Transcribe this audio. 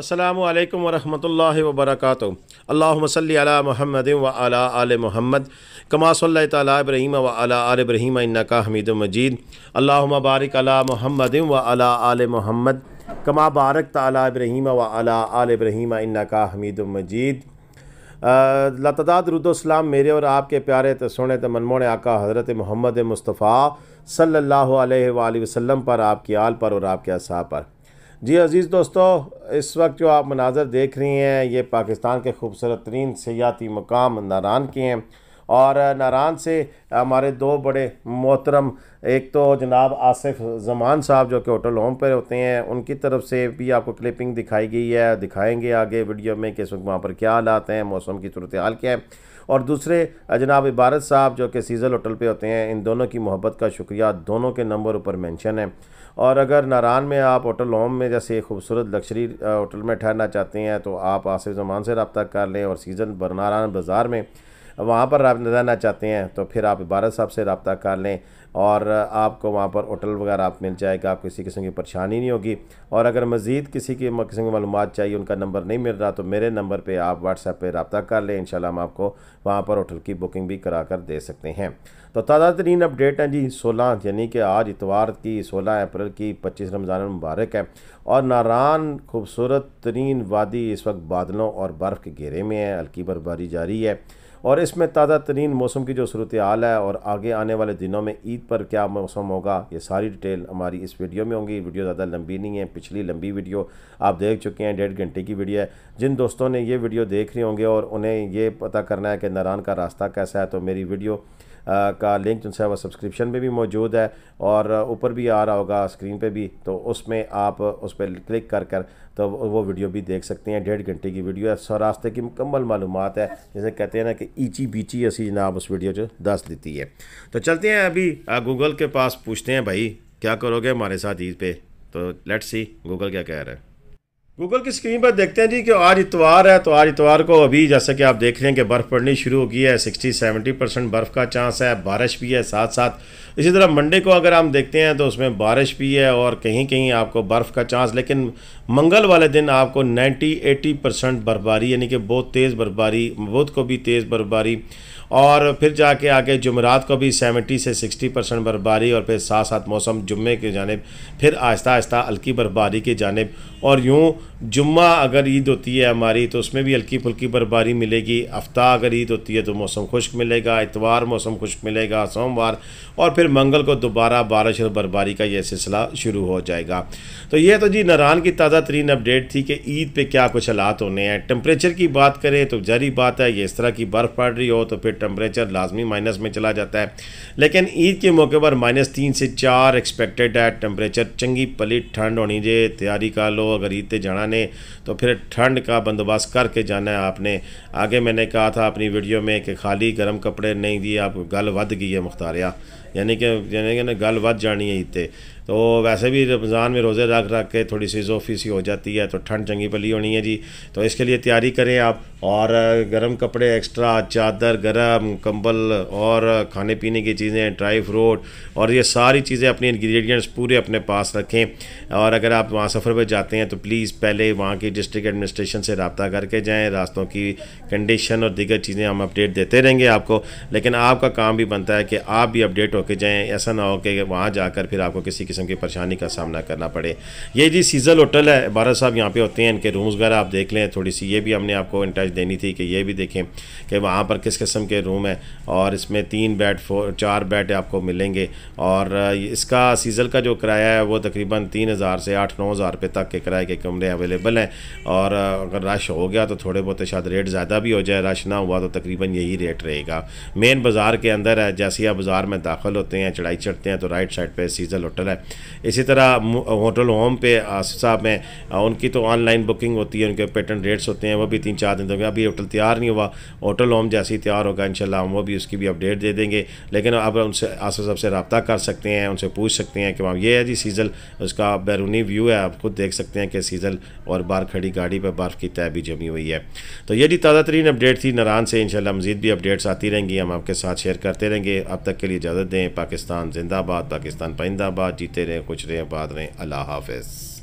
अल्लाम वरहमल वबरक अल्लामसल महमद व अला आल महमद कमा सल तब्रहीम व अला आल इब्रहीम इनका हमीद मजीद अल्लाम बारिक अला महमद व अला आल महमद कमा बारक तला इब्रहीम व अला आल इब्रहीम इनका हमीद मजीद लतदाद रुद्सलाम मेरे और आपके प्यारे तो सोने तो मनमोने आका हज़रत महमद मुस्तफ़ा सल्लल्लाहु अलैहि वसल्लम पर आपकी आल पर और आपके असा पर जी अज़ीज़ दोस्तों इस वक्त जो आप मनाजर देख रही हैं ये पाकिस्तान के खूबसूरत तरीन सियाती मकाम नारान के हैं और नारायण से हमारे दो बड़े मोहतरम एक तो जनाब आसिफ जमान साहब जो कि होटल होम पर होते हैं उनकी तरफ से भी आपको क्लिपिंग दिखाई गई है दिखाएंगे आगे वीडियो में कि वहाँ पर क्या हालात हैं मौसम की सूरत हाल क्या है और दूसरे जनाब इबारत साहब जो कि सीजल होटल पे होते हैं इन दोनों की मोहब्बत का शुक्रिया दोनों के नंबर ऊपर मेंशन है और अगर नारायण में आप होटल होम में जैसे खूबसूरत लक्जरी होटल में ठहरना चाहते हैं तो आप आसिफ जमान से रबता कर लें और सीजन नारान बाज़ार में वहाँ पर आप रहना चाहते हैं तो फिर आप इबारत साहब से रबता कर लें और आपको वहाँ पर होटल वगैरह आप मिल जाएगा आपको किसी किस्म की परेशानी नहीं होगी और अगर मज़ीद किसी की किस्म की मालूम चाहिए उनका नंबर नहीं मिल रहा तो मेरे नंबर पर आप व्हाट्सएप पर रबता कर लें इन हम आपको वहाँ पर होटल की बुकिंग भी करा कर दे सकते हैं तो ताज़ा तरीन अपडेट हैं जी सोलह यानी कि आज इतवार की सोलह अप्रैल की पच्चीस रमज़ान मुबारक है और नारान खूबसूरत तरीन वादी इस वक्त बादलों और बर्फ़ के घेरे में है हल्की बर्फबारी जारी है और इसमें ताज़ा तरीन मौसम की जो सूरत हाल है और आगे आने वाले दिनों में ईद पर क्या मौसम होगा ये सारी डिटेल हमारी इस वीडियो में होंगी वीडियो ज़्यादा लंबी नहीं है पिछली लंबी वीडियो आप देख चुके हैं डेढ़ घंटे की वीडियो है जिन दोस्तों ने ये वीडियो देख रहे होंगे और उन्हें ये पता करना है कि नारायण का रास्ता कैसा है तो मेरी वीडियो का लिंक जो है वह सब्सक्रिप्शन में भी मौजूद है और ऊपर भी आ रहा होगा स्क्रीन पे भी तो उसमें आप उस पर क्लिक कर कर तो वो वीडियो भी देख सकते हैं डेढ़ घंटे की वीडियो है सौ रास्ते की मुकम्मल मालूम है जैसे कहते हैं ना कि ईची बीची असी जनाब उस वीडियो जो दस देती है तो चलते हैं अभी गूगल के पास पूछते हैं भाई क्या करोगे हमारे साथ ईद पे तो लेट्स सी गूगल क्या कह रहा है गूगल की स्क्रीन पर देखते हैं जी कि आज इतवार है तो आज इतवार को अभी जैसा कि आप देख रहे हैं कि बर्फ़ पड़नी शुरू हो गई है 60-70 परसेंट बर्फ़ का चांस है बारिश भी है साथ साथ इसी तरह मंडे को अगर हम देखते हैं तो उसमें बारिश भी है और कहीं कहीं आपको बर्फ़ का चांस लेकिन मंगल वाले दिन आपको नाइन्टी एटी परसेंट बर्फबारी यानी कि बहुत तेज़ बर्फबारी बुध को भी तेज़ बर्फबारी और फिर जाके आगे जुमरात को भी 70 से 60 परसेंट बर्फबारी और फिर साथ साथ मौसम जुम्मे की जानब फिर आहिस्ता आहिस्ता हल्की बर्फबारी की जानब और यूँ जुम्मा अगर ईद होती है हमारी तो उसमें भी हल्की फुल्की बर्फबारी मिलेगी हफ्ता अगर ईद होती है तो मौसम खुश्क मिलेगा इतवार मौसम खुश्क मिलेगा सोमवार और फिर मंगल को दोबारा बारिश और बर्फबारी का यह सिलसिला शुरू हो जाएगा तो यह तो जी नारान की ताज़ा तरीन अपडेट थी कि ईद पर क्या कुछ हालात होने हैं टेम्परेचर की बात करें तो जारी बात है ये इस तरह की बर्फ़ पड़ रही हो तो फिर टेम्परेचर लाजमी माइनस में चला जाता है लेकिन ईद के मौके पर माइनस तीन से चार एक्सपेक्टेड है टेम्परेचर चंगी पली ठंड होनी जे तैयारी कर लो अगर ईद पर जाना ने तो फिर ठंड का बंदोबस्त करके जाना है आपने आगे मैंने कहा था अपनी वीडियो में कि खाली गर्म कपड़े नहीं दिए आप गल वी गई है मुख्तारिया यानी कि यानी कि ना गल वध जानी है ईद पर तो वैसे भी रमज़ान में रोज़े रख रख के थोड़ी सी इजाफी सी हो जाती है तो ठंड चंगी पली होनी है जी तो इसके लिए तैयारी करें आप और गर्म कपड़े एक्स्ट्रा चादर गर्म कंबल और खाने पीने की चीज़ें ड्राई फ्रूट और ये सारी चीज़ें अपने इन्ग्रीडियंट्स पूरे अपने पास रखें और अगर आप वहाँ सफ़र पर जाते हैं तो प्लीज़ पहले वहाँ की डिस्ट्रिक्ट एडमिनिस्ट्रेशन से रबता करके जाएँ रास्तों की कंडीशन और दीगर चीज़ें हम अपडेट देते रहेंगे आपको लेकिन आपका काम भी बनता है कि आप भी अपडेट होकर जाएँ ऐसा ना हो कि वहाँ जाकर फिर आपको किसी किस्म की परेशानी का सामना करना पड़े ये जी सीजल होटल है बारा साहब यहाँ पे होते हैं इनके रूम्स वगैरह आप देख लें थोड़ी सी ये भी हमने आपको इंटच देनी थी कि ये भी देखें कि वहाँ पर किस किस्म के रूम हैं और इसमें तीन बेड फोर चार बेड आपको मिलेंगे और इसका सीजल का जो किराया है वो तकरीबन तीन हज़ार से आठ नौ हज़ार रुपये तक के किराए के कमरे अवेलेबल हैं और अगर रश हो गया तो थोड़े बहुत शायद रेट ज़्यादा भी हो जाए रश ना हुआ तो तकरीबन यही रेट रहेगा मेन बाज़ार के अंदर है जैसे आप बाज़ार में दाखिल होते हैं चढ़ाई चढ़ते हैं तो राइट साइड पर सीजल होटल है इसी तरह होटल होम पे आसिफ साहब में उनकी तो ऑनलाइन बुकिंग होती है उनके पेटर्न रेट्स होते हैं वो भी तीन चार दिन तो अभी होटल तैयार नहीं हुआ होटल होम जैसे ही तैयार होगा इन हम वो भी उसकी भी अपडेट दे देंगे लेकिन अब उनसे आसिफ साहब से रबता कर सकते हैं उनसे पूछ सकते हैं कि वहाँ ये है जी सीजल उसका बैरूनी व्यू है आप खुद देख सकते हैं कि सीजल और बार खड़ी गाड़ी पर बर्फ़ की तय भी जमी हुई है तो ये जी ताज़ा तरीन अपडेट थी नारायण से इन मज़ीद भी अपडेट्स आती रहेंगी हम आपके साथ शेयर करते रहेंगे अब तक के लिए इजाज़त दें पाकिस्तान जिंदाबाद पाकिस्तान परिंदाबाद जी जीते रहें कुछ रहें बाद रहें अल्लाह हाफिज़